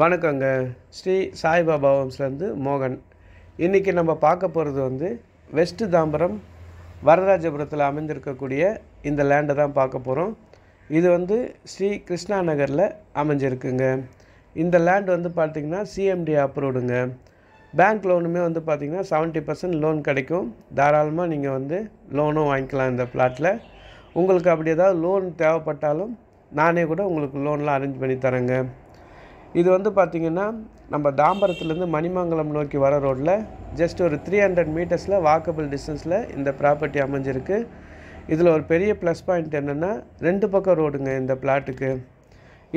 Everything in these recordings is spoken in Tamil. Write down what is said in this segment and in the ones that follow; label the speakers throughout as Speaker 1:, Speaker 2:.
Speaker 1: வணக்கங்க ஸ்ரீ சாய்பாபா ஹோம்ஸ்லேருந்து மோகன் இன்றைக்கி நம்ம பார்க்க போகிறது வந்து வெஸ்ட் தாம்பரம் வரராஜபுரத்தில் அமைந்திருக்கக்கூடிய இந்த லேண்டை தான் பார்க்க போகிறோம் இது வந்து ஸ்ரீ கிருஷ்ணா நகரில் அமைஞ்சிருக்குங்க இந்த லேண்ட் வந்து பார்த்திங்கன்னா சிஎம்டி அப்ரூவ்டுங்க பேங்க் லோனுமே வந்து பார்த்திங்கன்னா செவன்ட்டி பர்சன்ட் லோன் கிடைக்கும் தாராளமாக நீங்கள் வந்து லோனும் வாங்கிக்கலாம் இந்த ஃப்ளாட்டில் உங்களுக்கு அப்படி ஏதாவது லோன் தேவைப்பட்டாலும் நானே கூட உங்களுக்கு லோன்லாம் அரேஞ்ச் பண்ணி தரேங்க இது வந்து பார்த்திங்கன்னா நம்ம தாம்பரத்துலேருந்து மணிமங்கலம் நோக்கி வர ரோட்டில் ஜஸ்ட் ஒரு த்ரீ ஹண்ட்ரட் மீட்டர்ஸில் வாக்கபிள் டிஸ்டன்ஸில் இந்த ப்ராப்பர்ட்டி அமைஞ்சிருக்கு இதில் ஒரு பெரிய ப்ளஸ் பாயிண்ட் என்னென்னா ரெண்டு பக்கம் ரோடுங்க இந்த பிளாட்டுக்கு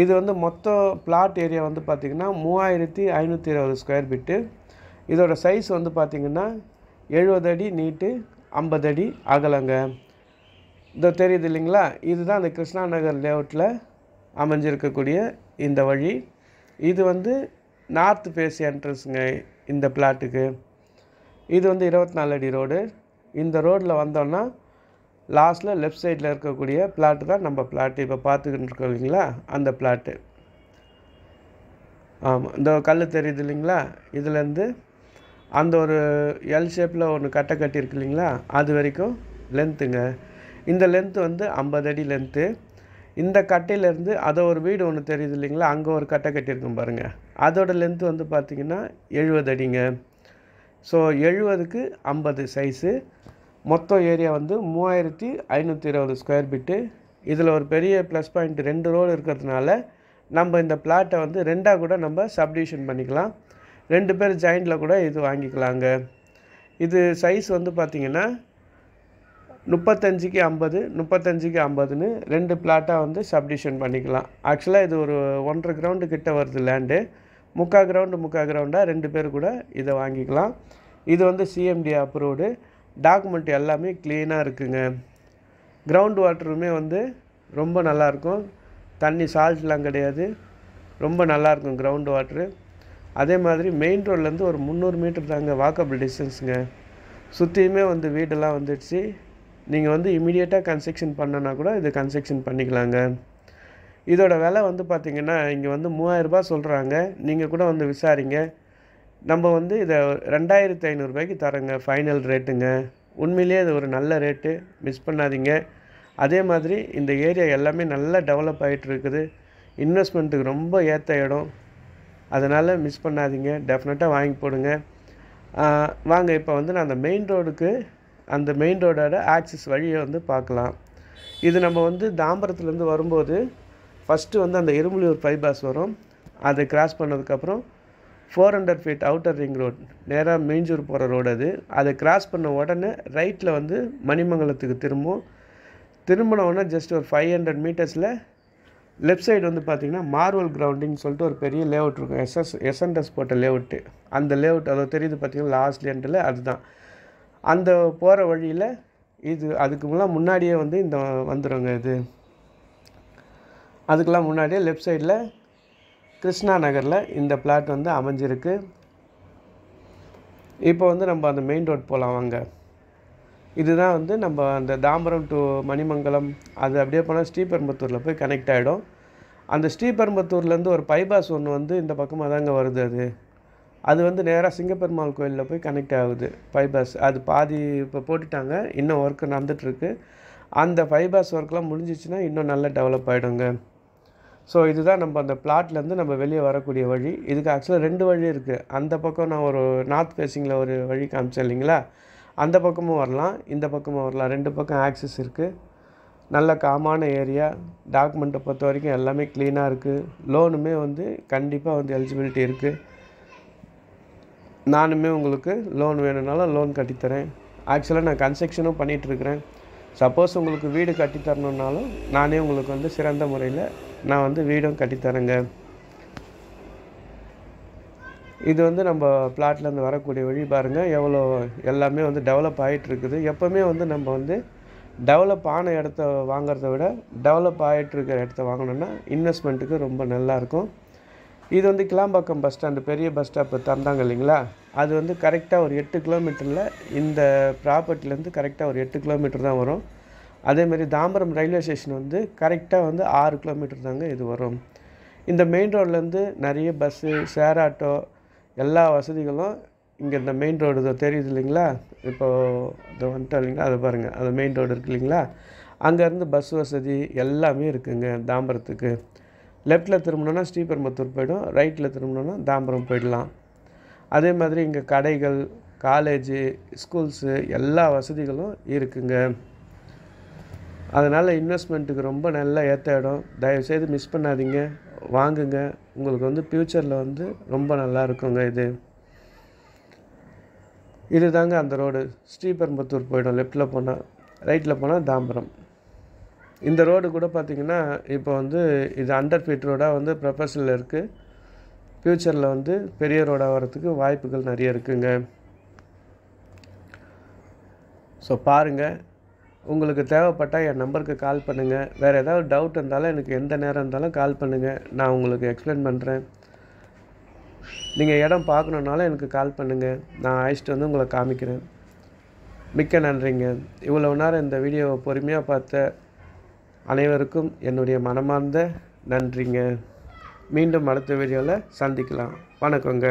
Speaker 1: இது வந்து மொத்த பிளாட் ஏரியா வந்து பார்த்திங்கன்னா மூவாயிரத்தி ஐநூற்றி இருபது ஸ்கொயர் ஃபீட்டு இதோட சைஸ் வந்து பார்த்திங்கன்னா எழுபது அடி நீட்டு ஐம்பது அடி அகலங்க இதோ தெரியுது இல்லைங்களா இதுதான் அந்த கிருஷ்ணா நகர் லேஅவுட்டில் அமைஞ்சிருக்கக்கூடிய இந்த வழி இது வந்து நார்த் ஃபேஸ் என்ட்ரன்ஸுங்க இந்த பிளாட்டுக்கு இது வந்து இருபத்தி நாலு அடி ரோடு இந்த ரோடில் வந்தோன்னா லாஸ்ட்டில் லெஃப்ட் சைடில் இருக்கக்கூடிய பிளாட்டு தான் நம்ம பிளாட்டு இப்போ பார்த்துக்கிட்டு இருக்கோம் இல்லைங்களா அந்த பிளாட்டு ஆமாம் இந்த கல் தெரியுது இல்லைங்களா இதுலேருந்து அந்த ஒரு எல் ஷேப்பில் ஒன்று கட்டை கட்டியிருக்கு இல்லைங்களா அது வரைக்கும் லென்த்துங்க இந்த லென்த்து வந்து ஐம்பது அடி லென்த்து இந்த கட்டையிலேருந்து அதை ஒரு வீடு ஒன்று தெரியுது இல்லைங்களா அங்கே ஒரு கட்டை கட்டியிருக்கும் பாருங்கள் அதோடய லென்த்து வந்து பார்த்திங்கன்னா எழுபது அடிங்க ஸோ எழுபதுக்கு ஐம்பது சைஸு மொத்தம் ஏரியா வந்து மூவாயிரத்தி ஐநூற்றி இருபது ஸ்கொயர் ஃபீட்டு இதில் ஒரு பெரிய ப்ளஸ் பாயிண்ட் ரெண்டு ரோடு இருக்கிறதுனால நம்ம இந்த பிளாட்டை வந்து ரெண்டாக கூட நம்ம சப்டிவிஷன் பண்ணிக்கலாம் ரெண்டு பேர் ஜாயிண்டில் கூட இது வாங்கிக்கலாங்க இது சைஸ் வந்து பார்த்திங்கன்னா முப்பத்தஞ்சுக்கு ஐம்பது முப்பத்தஞ்சுக்கு ஐம்பதுன்னு ரெண்டு பிளாட்டாக வந்து சப்டிஷன் பண்ணிக்கலாம் ஆக்சுவலாக இது ஒரு ஒன்றரை கிரவுண்டு கிட்டே வருது லேண்டு முக்கால் கிரவுண்டு முக்கால் கிரவுண்டாக ரெண்டு பேர் கூட இதை வாங்கிக்கலாம் இது வந்து சிஎம்டி அப்ரூவ்டு டாக்குமெண்ட் எல்லாமே க்ளீனாக இருக்குங்க கிரவுண்ட் வாட்டருமே வந்து ரொம்ப நல்லாயிருக்கும் தண்ணி சால்ட்லாம் கிடையாது ரொம்ப நல்லாயிருக்கும் கிரவுண்ட் வாட்ரு அதே மாதிரி மெயின் ரோட்லேருந்து ஒரு முந்நூறு மீட்டர் தாங்க வாக்கபிள் டிஸ்டன்ஸுங்க சுற்றியுமே வந்து வீடெல்லாம் வந்துடுச்சு நீங்கள் வந்து இமீடியட்டாக கன்ஸ்ட்ரக்ஷன் பண்ணனா கூட இது கன்ஸ்ட்ரக்ஷன் பண்ணிக்கலாங்க இதோட விலை வந்து பார்த்திங்கன்னா இங்கே வந்து மூவாயிரரூபா சொல்கிறாங்க நீங்கள் கூட வந்து விசாரிங்க நம்ம வந்து இதை ரெண்டாயிரத்து ஐநூறுரூபாய்க்கு தரோங்க ஃபைனல் ரேட்டுங்க உண்மையிலேயே இது ஒரு நல்ல ரேட்டு மிஸ் பண்ணாதீங்க அதே மாதிரி இந்த ஏரியா எல்லாமே நல்லா டெவலப் ஆகிட்டு இருக்குது இன்வெஸ்ட்மெண்ட்டுக்கு ரொம்ப ஏற்ற இடம் அதனால் மிஸ் பண்ணாதீங்க டெஃபினட்டாக வாங்கி போடுங்க வாங்க இப்போ வந்து நான் அந்த மெயின் ரோடுக்கு அந்த மெயின் ரோடோட ஆக்சிஸ் வழியை வந்து பார்க்கலாம் இது நம்ம வந்து தாம்பரத்துலேருந்து வரும்போது ஃபஸ்ட்டு வந்து அந்த பை பைபாஸ் வரும் அதை கிராஸ் பண்ணதுக்கப்புறம் four hundred feet outer ring road நேராக மீஞ்சூர் போகிற ரோடு அது அதை கிராஸ் பண்ண உடனே ரைட்டில் வந்து மணிமங்கலத்துக்கு திரும்பும் திரும்பின உடனே ஜஸ்ட் ஒரு ஃபைவ் ஹண்ட்ரட் மீட்டர்ஸில் லெஃப்ட் சைடு வந்து பார்த்திங்கன்னா மார்வல் கிரவுண்டின்னு சொல்லிட்டு ஒரு பெரிய லேஅவுட் இருக்கும் எஸ்எஸ் எஸ்என்எஸ் போட்ட லேஅவுட்டு அந்த லேஅவுட் அதை தெரியுது பார்த்திங்கன்னா லாஸ்ட் எண்டில் அதுதான் அந்த போகிற வழியில் இது அதுக்குலாம் முன்னாடியே வந்து இந்த வந்துடுங்க இது அதுக்கெலாம் முன்னாடியே லெஃப்ட் சைடில் கிருஷ்ணா நகரில் இந்த பிளாட் வந்து அமைஞ்சிருக்கு இப்போ வந்து நம்ம அந்த மெயின் ரோட் போகலாம் வாங்க இதுதான் வந்து நம்ம அந்த தாம்பரம் டு மணிமங்கலம் அது அப்படியே போனால் ஸ்ரீபெரும்புத்தூரில் போய் கனெக்ட் ஆகிடும் அந்த ஸ்ரீபெரும்புத்தூர்லேருந்து ஒரு பைபாஸ் ஒன்று வந்து இந்த பக்கமாக தாங்க வருது அது அது வந்து நேராக சிங்கப்பெருமாள் கோயிலில் போய் கனெக்ட் ஆகுது பைபாஸ் அது பாதி இப்போ போட்டுட்டாங்க இன்னும் ஒர்க்கு நடந்துகிட்ருக்கு அந்த பைபாஸ் ஒர்க்லாம் முடிஞ்சிச்சுன்னா இன்னும் நல்லா டெவலப் ஆகிடுங்க ஸோ இதுதான் நம்ம அந்த பிளாட்லேருந்து நம்ம வெளியே வரக்கூடிய வழி இதுக்கு ஆக்சுவலாக ரெண்டு வழி இருக்குது அந்த பக்கம் நான் ஒரு நார்த் ஃபேஸிங்கில் ஒரு வழி காமிச்சேன் இல்லைங்களா அந்த பக்கமும் வரலாம் இந்த பக்கமும் வரலாம் ரெண்டு பக்கம் ஆக்சஸ் இருக்குது நல்ல காமான ஏரியா டாக்குமெண்ட்டை பொறுத்த வரைக்கும் எல்லாமே க்ளீனாக இருக்குது லோனுமே வந்து கண்டிப்பாக வந்து எலிஜிபிலிட்டி இருக்குது நானுமே உங்களுக்கு லோன் வேணும்னாலும் லோன் கட்டித்தரேன் ஆக்சுவலாக நான் கன்ஸ்ட்ரக்ஷனும் பண்ணிகிட்ருக்குறேன் சப்போஸ் உங்களுக்கு வீடு கட்டித்தரணுன்னாலும் நானே உங்களுக்கு வந்து சிறந்த முறையில் நான் வந்து வீடும் கட்டித்தரேங்க இது வந்து நம்ம பிளாட்லேருந்து வரக்கூடிய வழி பாருங்கள் எவ்வளோ எல்லாமே வந்து டெவலப் ஆகிட்டுருக்குது எப்போவுமே வந்து நம்ம வந்து டெவலப் ஆன இடத்த வாங்கிறத விட டெவலப் ஆகிட்டுருக்கிற இடத்த வாங்கினோன்னா இன்வெஸ்ட்மெண்ட்டுக்கு ரொம்ப நல்லாயிருக்கும் இது வந்து கிளாம்பாக்கம் பஸ் ஸ்டாண்டு பெரிய பஸ் ஸ்டாப்பு தந்தாங்க இல்லைங்களா அது வந்து கரெக்டாக ஒரு எட்டு கிலோமீட்டரில் இந்த ப்ராப்பர்ட்டிலேருந்து கரெக்டாக ஒரு எட்டு கிலோமீட்டர் தான் வரும் அதேமாதிரி தாம்பரம் ரயில்வே ஸ்டேஷன் வந்து கரெக்டாக வந்து ஆறு கிலோமீட்டர் தாங்க இது வரும் இந்த மெயின் ரோட்லேருந்து நிறைய பஸ்ஸு ஷேர் ஆட்டோ எல்லா வசதிகளும் இங்கே இந்த மெயின் ரோடு இதோ தெரியுது இல்லைங்களா இப்போது இதை வந்துட்டு இல்லைங்களா அதை பாருங்கள் அந்த மெயின் ரோடு இருக்குது இல்லைங்களா அங்கேருந்து பஸ் வசதி எல்லாமே இருக்குதுங்க தாம்பரத்துக்கு லெஃப்ட்டில் திரும்பினோன்னா ஸ்ரீபெரும்புத்தூர் போய்டும் ரைட்டில் திரும்பினோன்னா தாம்பரம் போயிடலாம் அதே மாதிரி இங்கே கடைகள் காலேஜு ஸ்கூல்ஸு எல்லா வசதிகளும் இருக்குங்க அதனால் இன்வெஸ்ட்மெண்ட்டுக்கு ரொம்ப நல்லா ஏற்ற இடம் தயவுசெய்து மிஸ் பண்ணாதீங்க வாங்குங்க உங்களுக்கு வந்து ஃப்யூச்சரில் வந்து ரொம்ப நல்லா இருக்குங்க இது இது தாங்க அந்த ரோடு ஸ்ரீபெரும்புத்தூர் போயிடும் லெஃப்டில் போனால் ரைட்டில் போனால் தாம்பரம் இந்த ரோடு கூட பார்த்திங்கன்னா இப்போ வந்து இது அண்டர் ஃபீட் ரோடாக வந்து ப்ரொஃபஸரில் இருக்குது ஃப்யூச்சரில் வந்து பெரிய ரோடாக வரத்துக்கு வாய்ப்புகள் நிறைய இருக்குங்க ஸோ பாருங்கள் உங்களுக்கு தேவைப்பட்டால் என் நம்பருக்கு கால் பண்ணுங்கள் வேறு ஏதாவது டவுட் இருந்தாலும் எனக்கு எந்த நேரம் இருந்தாலும் கால் பண்ணுங்கள் நான் உங்களுக்கு எக்ஸ்பிளைன் பண்ணுறேன் நீங்கள் இடம் பார்க்கணுன்னாலும் எனக்கு கால் பண்ணுங்கள் நான் அழைச்சிட்டு வந்து உங்களை காமிக்கிறேன் மிக்க நன்றிங்க இவ்வளோ நேரம் இந்த வீடியோவை பொறுமையாக பார்த்த அனைவருக்கும் என்னுடைய மனமார்ந்த நன்றிங்க மீண்டும் அடுத்த வீடியோவில் சந்திக்கலாம் வணக்கங்க